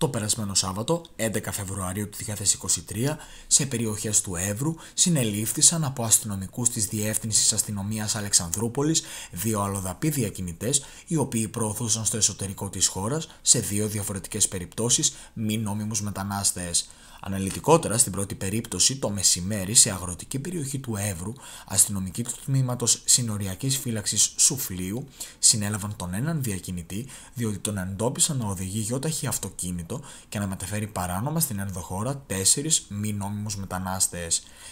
Το περασμένο Σάββατο, 11 Φεβρουαρίου του 2023, σε περιοχές του Εύρου συνελήφθησαν από αστυνομικούς της Διεύθυνσης Αστυνομίας Αλεξανδρούπολης δύο αλλοδαπή διακινητές, οι οποίοι προωθούσαν στο εσωτερικό της χώρας, σε δύο διαφορετικές περιπτώσεις, μη νόμιμους μετανάστες. Αναλυτικότερα, στην πρώτη περίπτωση, το μεσημέρι σε αγροτική περιοχή του Εύρου, αστυνομικοί του τμήματος συνοριακής φύλαξης Σουφλίου συνέλαβαν τον έναν διακινητή, διότι τον εντόπισαν να οδηγεί γιόταχη αυτοκίνητο και να μεταφέρει παράνομα στην ενδοχώρα τέσσερις μη νόμιμους μετανάστες.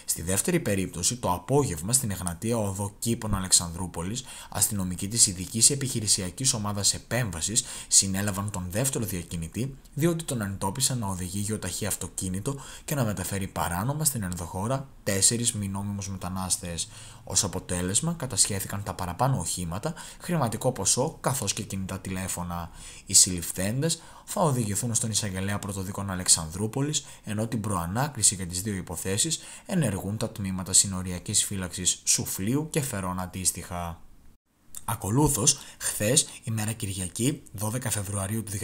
Στη δεύτερη περίπτωση, το απόγευμα στην Εγνατία Οδό Κήπων Αλεξανδρούπολης, αστυνομικοί της ειδικής επιχειρησιακής ομάδας επέμβασης συνέλαβαν τον δεύτερο διακινητή, διότι τον εντόπισαν να οδηγεί γιοταχή αυτοκίνητο και να μεταφέρει παράνομα στην ενδοχώρα τέσσερις μη νόμιμου μετανάστες. Ως αποτέλεσμα, κατασχέθηκαν τα παραπάνω οχήματα, χρηματικό ποσό καθώς και κινητά τηλέφωνα. Οι συλληφθέντες θα οδηγηθούν στον εισαγγελέα πρωτοδίκων Αλεξανδρούπολης, ενώ την προανάκριση για τις δύο υποθέσεις ενεργούν τα τμήματα συνοριακής φύλαξης Σουφλίου και Φερών αντίστοιχα. Ακολούθως, χθες, ημέρα Κυριακή, 12 Φεβρουαρίου του 2023,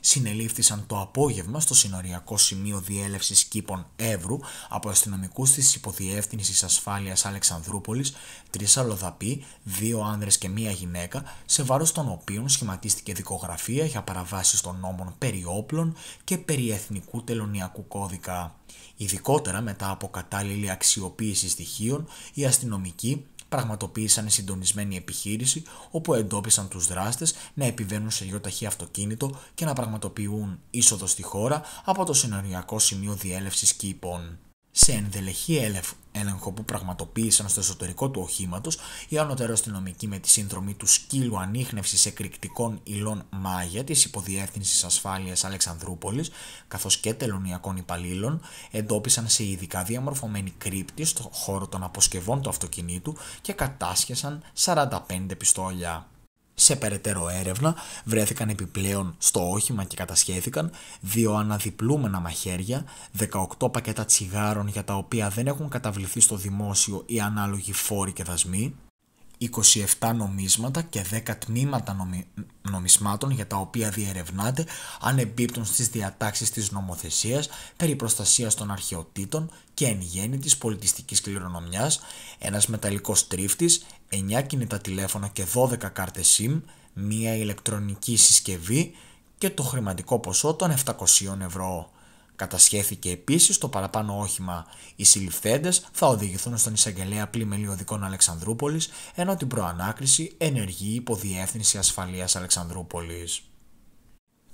συνελήφθησαν το απόγευμα στο συνοριακό σημείο διέλευσης κήπων Εύρου από αστυνομικούς της Υποδιεύθυνσης Ασφάλειας Αλεξανδρούπολης, τρεις αλλοδαποί, δύο άνδρες και μία γυναίκα, σε βάρος των οποίων σχηματίστηκε δικογραφία για παραβάσεις των νόμων περί όπλων και περί εθνικού τελωνιακού κώδικα. Ειδικότερα μετά από κατάλληλη αξιοποίηση στοιχείων, οι αστυνομικοί πραγματοποίησαν συντονισμένη επιχείρηση όπου εντόπισαν τους δράστες να επιβαίνουν σε γιοταχή αυτοκίνητο και να πραγματοποιούν είσοδο στη χώρα από το συνοριακό σημείο διέλευσης κήπων σε ενδελεχή έλεγχο που πραγματοποίησαν στο εσωτερικό του οχήματος οι ανώτερο αστυνομικοί με τη σύνδρομη του σκύλου ανείχνευσης εκρηκτικών υλών Μάγια της Υποδιεύθυνσης Ασφάλειας Αλεξανδρούπολης καθώς και τελωνιακών υπαλλήλων εντόπισαν σε ειδικά διαμορφωμένη κρύπτη στο χώρο των αποσκευών του αυτοκινήτου και κατάσχεσαν 45 πιστόλια σε περαιτέρω έρευνα, βρέθηκαν επιπλέον στο όχημα και κατασχέθηκαν δύο αναδιπλούμενα μαχαίρια, 18 πακέτα τσιγάρων για τα οποία δεν έχουν καταβληθεί στο δημόσιο οι ανάλογοι φόροι και δασμοί, 27 νομίσματα και 10 τμήματα νομισμάτων για τα οποία διερευνάται αν εμπίπτουν στις διατάξεις της νομοθεσίας περί προστασίας των αρχαιοτήτων και εν γέννη της πολιτιστικής κληρονομιάς, ένας μεταλλικός τρίφτης, 9 κινητά τηλέφωνα και 12 κάρτες SIM, μία ηλεκτρονική συσκευή και το χρηματικό ποσό των 700 ευρώ. Κατασχέθηκε επίσης το παραπάνω όχημα. Οι συλληφθέντες θα οδηγηθούν στον εισαγγελέα πλημελιωδικών Αλεξανδρούπολης, ενώ την προανάκριση ενεργεί υποδιεύθυνση Διεύθυνση Ασφαλείας Αλεξανδρούπολης.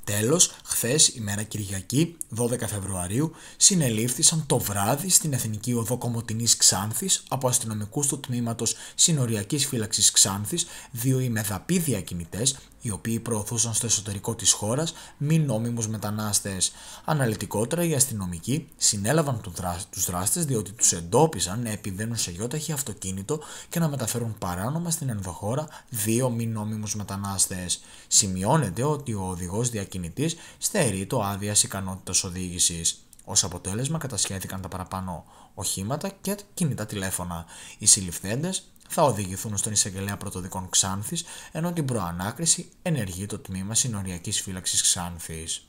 Τέλος, χθες, ημέρα Κυριακή, 12 Φεβρουαρίου, συνελήφθησαν το βράδυ στην Εθνική Οδό Κομωτινής Ξάνθης από αστυνομικούς του τμήματος Συνοριακής Φύλαξης Ξάνθης δύο ημεδαπή διακινητέ, οι οποίοι προωθούσαν στο εσωτερικό της χώρας μη νόμιμους μετανάστες. Αναλυτικότερα, οι αστυνομικοί συνέλαβαν του δράστες διότι τους εντόπισαν να επιβαίνουν σε γιόταχη αυτοκίνητο και να μεταφέρουν παράνομα στην ενδοχώρα δύο μη νόμιμους μετανάστες. Σημειώνεται ότι ο οδηγός διακινητή στερεί το άδειας ικανότητας οδήγησης. Ως αποτέλεσμα, κατασχέθηκαν τα παραπάνω οχήματα και κινητά τηλέφωνα. Οι συλληφθέντες θα οδηγηθούν στον εισαγγελέα πρωτοδικών Ξάνθης, ενώ την προανάκριση ενεργεί το τμήμα συνοριακής φύλαξης Ξάνθης.